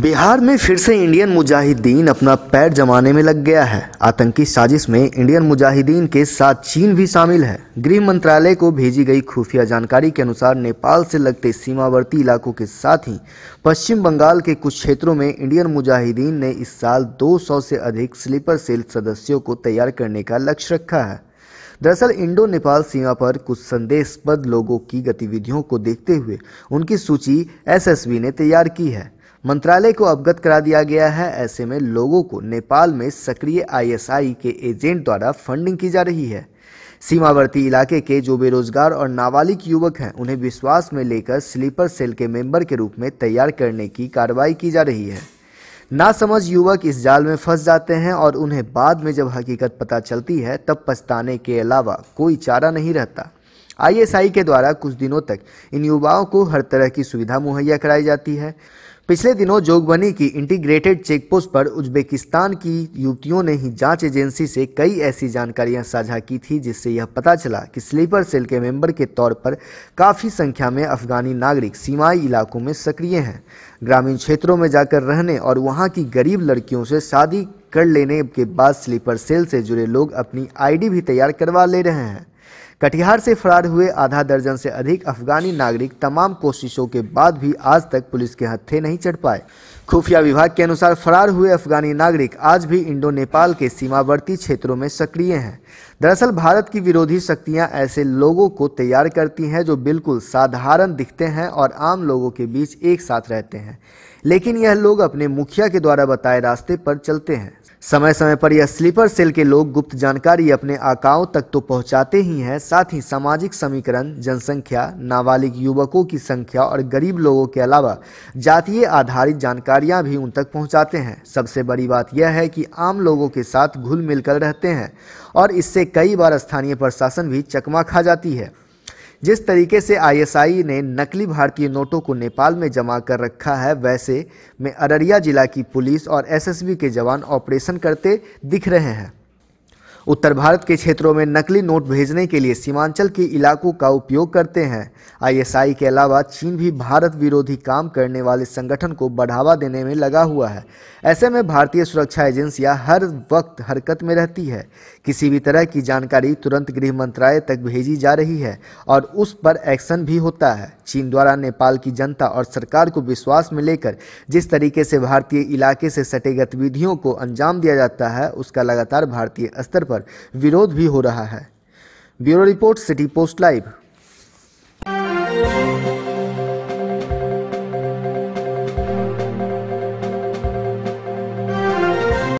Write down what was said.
बिहार में फिर से इंडियन मुजाहिदीन अपना पैर जमाने में लग गया है आतंकी साजिश में इंडियन मुजाहिदीन के साथ चीन भी शामिल है गृह मंत्रालय को भेजी गई खुफिया जानकारी के अनुसार नेपाल से लगते सीमावर्ती इलाकों के साथ ही पश्चिम बंगाल के कुछ क्षेत्रों में इंडियन मुजाहिदीन ने इस साल 200 से अधिक स्लीपर सेल सदस्यों को तैयार करने का लक्ष्य रखा है दरअसल इंडो नेपाल सीमा पर कुछ संदेशपद लोगों की गतिविधियों को देखते हुए उनकी सूची एसएसबी ने तैयार की है मंत्रालय को अवगत करा दिया गया है ऐसे में लोगों को नेपाल में सक्रिय आईएसआई के एजेंट द्वारा फंडिंग की जा रही है सीमावर्ती इलाके के जो बेरोजगार और नाबालिग युवक हैं उन्हें विश्वास में लेकर स्लीपर सेल के मेंबर के रूप में तैयार करने की कार्रवाई की जा रही है नासमझ युवक इस जाल में फंस जाते हैं और उन्हें बाद में जब हकीकत पता चलती है तब पछताने के अलावा कोई चारा नहीं रहता आईएसआई के द्वारा कुछ दिनों तक इन युवाओं को हर तरह की सुविधा मुहैया कराई जाती है पिछले दिनों जोगबनी की इंटीग्रेटेड चेकपोस्ट पर उज्बेकिस्तान की युवतियों ने ही जांच एजेंसी से कई ऐसी जानकारियां साझा की थी जिससे यह पता चला कि स्लीपर सेल के मेंबर के तौर पर काफ़ी संख्या में अफगानी नागरिक सीमाई इलाकों में सक्रिय हैं ग्रामीण क्षेत्रों में जाकर रहने और वहाँ की गरीब लड़कियों से शादी कर लेने के बाद स्लीपर सेल से जुड़े लोग अपनी आईडी भी तैयार करवा ले रहे हैं कटिहार से फरार हुए आधा दर्जन से अधिक अफगानी नागरिक तमाम कोशिशों के बाद भी आज तक पुलिस के हत्थे नहीं चढ़ पाए खुफिया विभाग के अनुसार फरार हुए अफगानी नागरिक आज भी इंडो नेपाल के सीमावर्ती क्षेत्रों में सक्रिय हैं दरअसल भारत की विरोधी शक्तियां ऐसे लोगों को तैयार करती हैं जो बिल्कुल साधारण दिखते हैं और आम लोगों के बीच एक साथ रहते हैं लेकिन यह लोग अपने मुखिया के द्वारा बताए रास्ते पर चलते हैं समय समय पर यह स्लीपर सेल के लोग गुप्त जानकारी अपने आकाओं तक तो पहुंचाते ही हैं साथ ही सामाजिक समीकरण जनसंख्या नाबालिग युवकों की संख्या और गरीब लोगों के अलावा जातीय आधारित जानकारियां भी उन तक पहुंचाते हैं सबसे बड़ी बात यह है कि आम लोगों के साथ घुल मिलकर रहते हैं और इससे कई बार स्थानीय प्रशासन भी चकमा खा जाती है जिस तरीके से आईएसआई ने नकली भारतीय नोटों को नेपाल में जमा कर रखा है वैसे में अररिया जिला की पुलिस और एसएसबी के जवान ऑपरेशन करते दिख रहे हैं उत्तर भारत के क्षेत्रों में नकली नोट भेजने के लिए सीमांचल के इलाकों का उपयोग करते हैं आईएसआई के अलावा चीन भी भारत विरोधी काम करने वाले संगठन को बढ़ावा देने में लगा हुआ है ऐसे में भारतीय सुरक्षा एजेंसियां हर वक्त हरकत में रहती है किसी भी तरह की जानकारी तुरंत गृह मंत्रालय तक भेजी जा रही है और उस पर एक्शन भी होता है चीन द्वारा नेपाल की जनता और सरकार को विश्वास में लेकर जिस तरीके से भारतीय इलाके से सटे गतिविधियों को अंजाम दिया जाता है उसका लगातार भारतीय स्तर पर पर विरोध भी हो रहा है bureau report city post live